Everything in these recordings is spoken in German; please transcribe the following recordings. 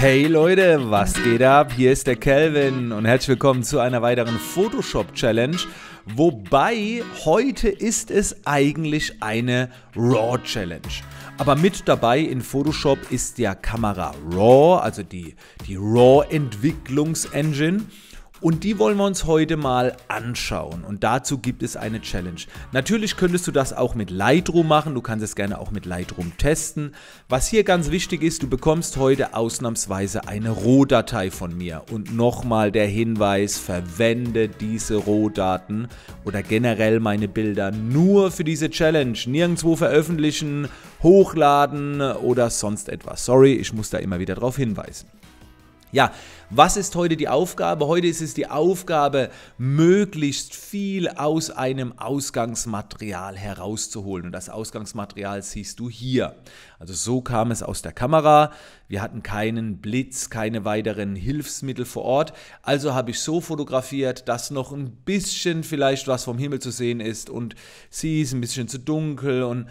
Hey Leute, was geht ab? Hier ist der Kelvin und herzlich willkommen zu einer weiteren Photoshop Challenge. Wobei heute ist es eigentlich eine Raw Challenge. Aber mit dabei in Photoshop ist ja Kamera Raw, also die, die Raw Entwicklungsengine. Und die wollen wir uns heute mal anschauen. Und dazu gibt es eine Challenge. Natürlich könntest du das auch mit Lightroom machen. Du kannst es gerne auch mit Lightroom testen. Was hier ganz wichtig ist, du bekommst heute ausnahmsweise eine Rohdatei von mir. Und nochmal der Hinweis, verwende diese Rohdaten oder generell meine Bilder nur für diese Challenge. Nirgendwo veröffentlichen, hochladen oder sonst etwas. Sorry, ich muss da immer wieder darauf hinweisen. Ja, was ist heute die Aufgabe? Heute ist es die Aufgabe, möglichst viel aus einem Ausgangsmaterial herauszuholen. Und das Ausgangsmaterial siehst du hier. Also so kam es aus der Kamera. Wir hatten keinen Blitz, keine weiteren Hilfsmittel vor Ort. Also habe ich so fotografiert, dass noch ein bisschen vielleicht was vom Himmel zu sehen ist und sie ist ein bisschen zu dunkel und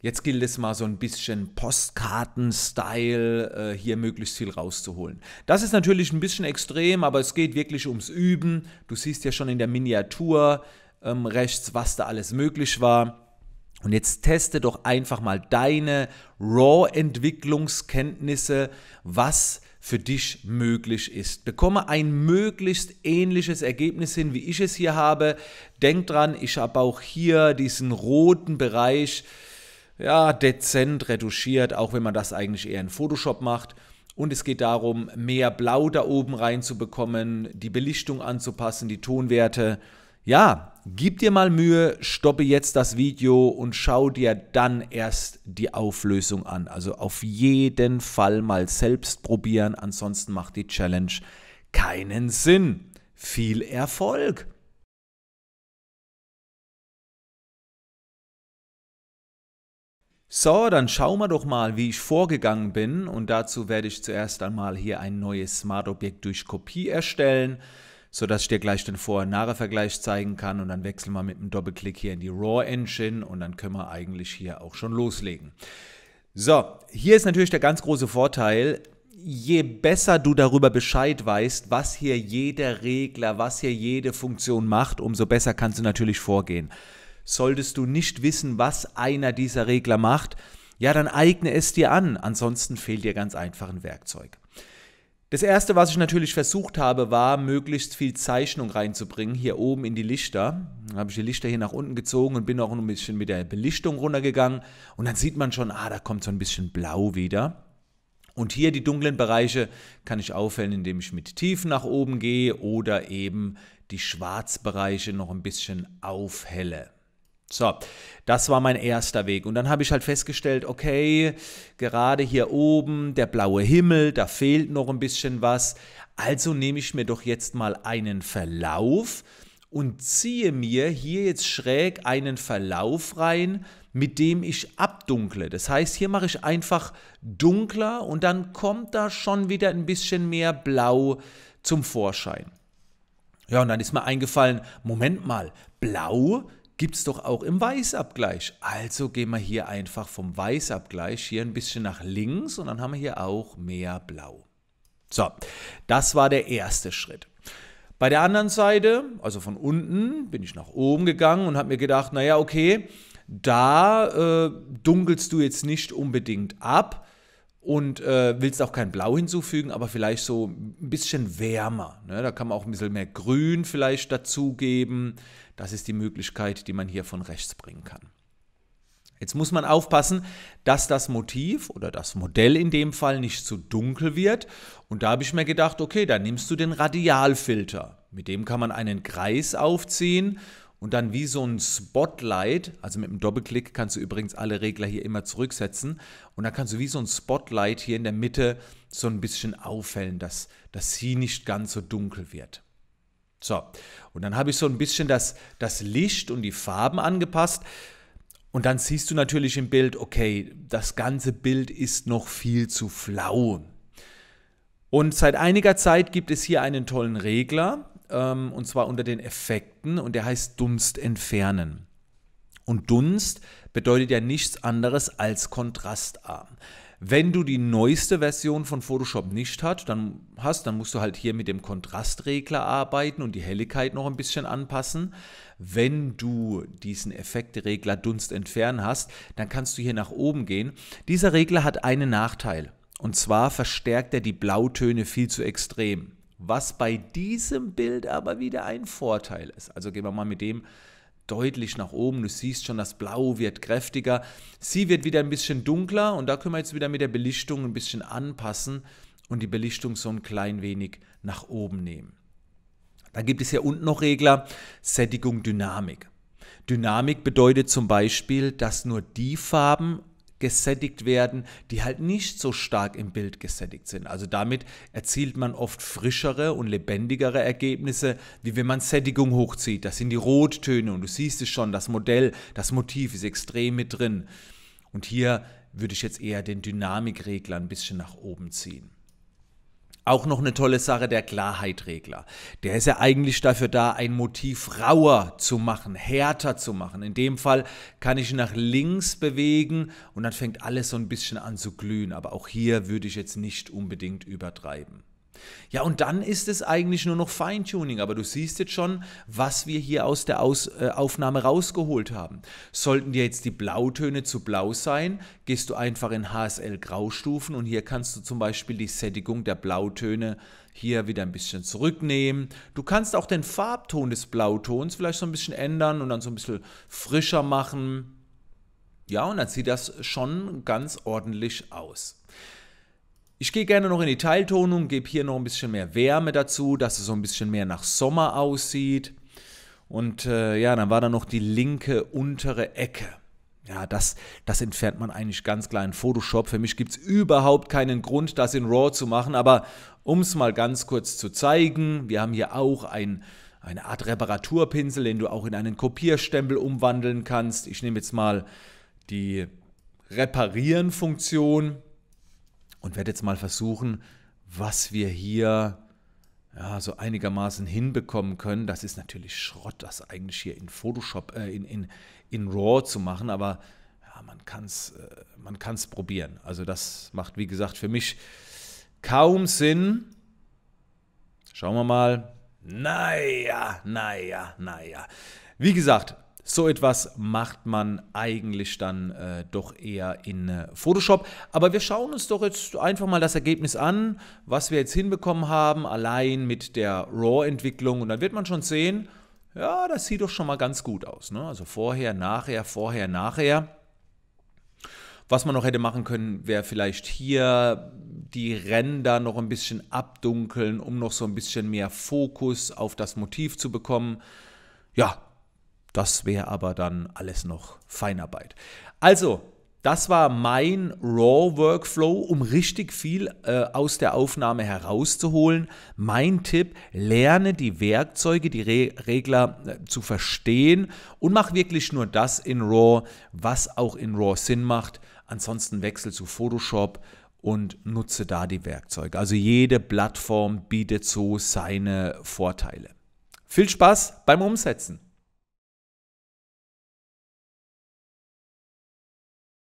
Jetzt gilt es mal so ein bisschen Postkarten-Style äh, hier möglichst viel rauszuholen. Das ist natürlich ein bisschen extrem, aber es geht wirklich ums Üben. Du siehst ja schon in der Miniatur ähm, rechts, was da alles möglich war. Und jetzt teste doch einfach mal deine RAW-Entwicklungskenntnisse, was für dich möglich ist. Bekomme ein möglichst ähnliches Ergebnis hin, wie ich es hier habe. Denk dran, ich habe auch hier diesen roten Bereich ja, dezent retuschiert, auch wenn man das eigentlich eher in Photoshop macht. Und es geht darum, mehr Blau da oben reinzubekommen, die Belichtung anzupassen, die Tonwerte. Ja, gib dir mal Mühe, stoppe jetzt das Video und schau dir dann erst die Auflösung an. Also auf jeden Fall mal selbst probieren, ansonsten macht die Challenge keinen Sinn. Viel Erfolg! So, dann schauen wir doch mal, wie ich vorgegangen bin und dazu werde ich zuerst einmal hier ein neues Smart-Objekt durch Kopie erstellen, sodass ich dir gleich den Vor- und Nachher-Vergleich zeigen kann und dann wechseln wir mit einem Doppelklick hier in die RAW-Engine und dann können wir eigentlich hier auch schon loslegen. So, hier ist natürlich der ganz große Vorteil, je besser du darüber Bescheid weißt, was hier jeder Regler, was hier jede Funktion macht, umso besser kannst du natürlich vorgehen solltest du nicht wissen, was einer dieser Regler macht, ja, dann eigne es dir an. Ansonsten fehlt dir ganz einfach ein Werkzeug. Das erste, was ich natürlich versucht habe, war, möglichst viel Zeichnung reinzubringen, hier oben in die Lichter. Dann habe ich die Lichter hier nach unten gezogen und bin auch ein bisschen mit der Belichtung runtergegangen. Und dann sieht man schon, ah, da kommt so ein bisschen blau wieder. Und hier die dunklen Bereiche kann ich aufhellen, indem ich mit Tiefen nach oben gehe oder eben die Schwarzbereiche noch ein bisschen aufhelle. So, das war mein erster Weg. Und dann habe ich halt festgestellt, okay, gerade hier oben, der blaue Himmel, da fehlt noch ein bisschen was. Also nehme ich mir doch jetzt mal einen Verlauf und ziehe mir hier jetzt schräg einen Verlauf rein, mit dem ich abdunkle. Das heißt, hier mache ich einfach dunkler und dann kommt da schon wieder ein bisschen mehr Blau zum Vorschein. Ja, und dann ist mir eingefallen, Moment mal, Blau gibt es doch auch im Weißabgleich. Also gehen wir hier einfach vom Weißabgleich hier ein bisschen nach links und dann haben wir hier auch mehr Blau. So, das war der erste Schritt. Bei der anderen Seite, also von unten, bin ich nach oben gegangen und habe mir gedacht, naja, okay, da äh, dunkelst du jetzt nicht unbedingt ab und äh, willst auch kein Blau hinzufügen, aber vielleicht so ein bisschen wärmer. Ne? Da kann man auch ein bisschen mehr Grün vielleicht dazugeben. Das ist die Möglichkeit, die man hier von rechts bringen kann. Jetzt muss man aufpassen, dass das Motiv oder das Modell in dem Fall nicht zu dunkel wird. Und da habe ich mir gedacht, okay, dann nimmst du den Radialfilter. Mit dem kann man einen Kreis aufziehen und dann wie so ein Spotlight, also mit einem Doppelklick kannst du übrigens alle Regler hier immer zurücksetzen und dann kannst du wie so ein Spotlight hier in der Mitte so ein bisschen aufhellen, dass, dass sie nicht ganz so dunkel wird. So, und dann habe ich so ein bisschen das, das Licht und die Farben angepasst. Und dann siehst du natürlich im Bild, okay, das ganze Bild ist noch viel zu flau. Und seit einiger Zeit gibt es hier einen tollen Regler, ähm, und zwar unter den Effekten, und der heißt Dunst entfernen. Und Dunst bedeutet ja nichts anderes als kontrastarm. Wenn du die neueste Version von Photoshop nicht hat, dann hast, dann musst du halt hier mit dem Kontrastregler arbeiten und die Helligkeit noch ein bisschen anpassen. Wenn du diesen Effektregler Dunst entfernen hast, dann kannst du hier nach oben gehen. Dieser Regler hat einen Nachteil und zwar verstärkt er die Blautöne viel zu extrem, was bei diesem Bild aber wieder ein Vorteil ist. Also gehen wir mal mit dem deutlich nach oben. Du siehst schon, das Blau wird kräftiger. Sie wird wieder ein bisschen dunkler und da können wir jetzt wieder mit der Belichtung ein bisschen anpassen und die Belichtung so ein klein wenig nach oben nehmen. Dann gibt es hier unten noch Regler, Sättigung, Dynamik. Dynamik bedeutet zum Beispiel, dass nur die Farben gesättigt werden, die halt nicht so stark im Bild gesättigt sind. Also damit erzielt man oft frischere und lebendigere Ergebnisse, wie wenn man Sättigung hochzieht. Das sind die Rottöne und du siehst es schon, das Modell, das Motiv ist extrem mit drin. Und hier würde ich jetzt eher den Dynamikregler ein bisschen nach oben ziehen. Auch noch eine tolle Sache, der Klarheitregler. Der ist ja eigentlich dafür da, ein Motiv rauer zu machen, härter zu machen. In dem Fall kann ich nach links bewegen und dann fängt alles so ein bisschen an zu glühen. Aber auch hier würde ich jetzt nicht unbedingt übertreiben. Ja, und dann ist es eigentlich nur noch Feintuning, aber du siehst jetzt schon, was wir hier aus der aus äh, Aufnahme rausgeholt haben. Sollten dir jetzt die Blautöne zu blau sein, gehst du einfach in HSL-Graustufen und hier kannst du zum Beispiel die Sättigung der Blautöne hier wieder ein bisschen zurücknehmen. Du kannst auch den Farbton des Blautons vielleicht so ein bisschen ändern und dann so ein bisschen frischer machen. Ja, und dann sieht das schon ganz ordentlich aus. Ich gehe gerne noch in die Teiltonung, gebe hier noch ein bisschen mehr Wärme dazu, dass es so ein bisschen mehr nach Sommer aussieht. Und äh, ja, dann war da noch die linke untere Ecke. Ja, das, das entfernt man eigentlich ganz klar in Photoshop. Für mich gibt es überhaupt keinen Grund, das in RAW zu machen. Aber um es mal ganz kurz zu zeigen, wir haben hier auch ein, eine Art Reparaturpinsel, den du auch in einen Kopierstempel umwandeln kannst. Ich nehme jetzt mal die Reparieren-Funktion und werde jetzt mal versuchen, was wir hier ja, so einigermaßen hinbekommen können. Das ist natürlich Schrott, das eigentlich hier in Photoshop, äh, in, in, in RAW zu machen, aber ja, man kann es äh, probieren. Also das macht, wie gesagt, für mich kaum Sinn. Schauen wir mal. Naja, naja, naja. Wie gesagt, so etwas macht man eigentlich dann äh, doch eher in äh, Photoshop. Aber wir schauen uns doch jetzt einfach mal das Ergebnis an, was wir jetzt hinbekommen haben, allein mit der RAW-Entwicklung. Und dann wird man schon sehen, ja, das sieht doch schon mal ganz gut aus. Ne? Also vorher, nachher, vorher, nachher. Was man noch hätte machen können, wäre vielleicht hier die Ränder noch ein bisschen abdunkeln, um noch so ein bisschen mehr Fokus auf das Motiv zu bekommen. Ja, das wäre aber dann alles noch Feinarbeit. Also, das war mein Raw-Workflow, um richtig viel äh, aus der Aufnahme herauszuholen. Mein Tipp, lerne die Werkzeuge, die Re Regler äh, zu verstehen und mach wirklich nur das in Raw, was auch in Raw Sinn macht. Ansonsten wechsel zu Photoshop und nutze da die Werkzeuge. Also jede Plattform bietet so seine Vorteile. Viel Spaß beim Umsetzen!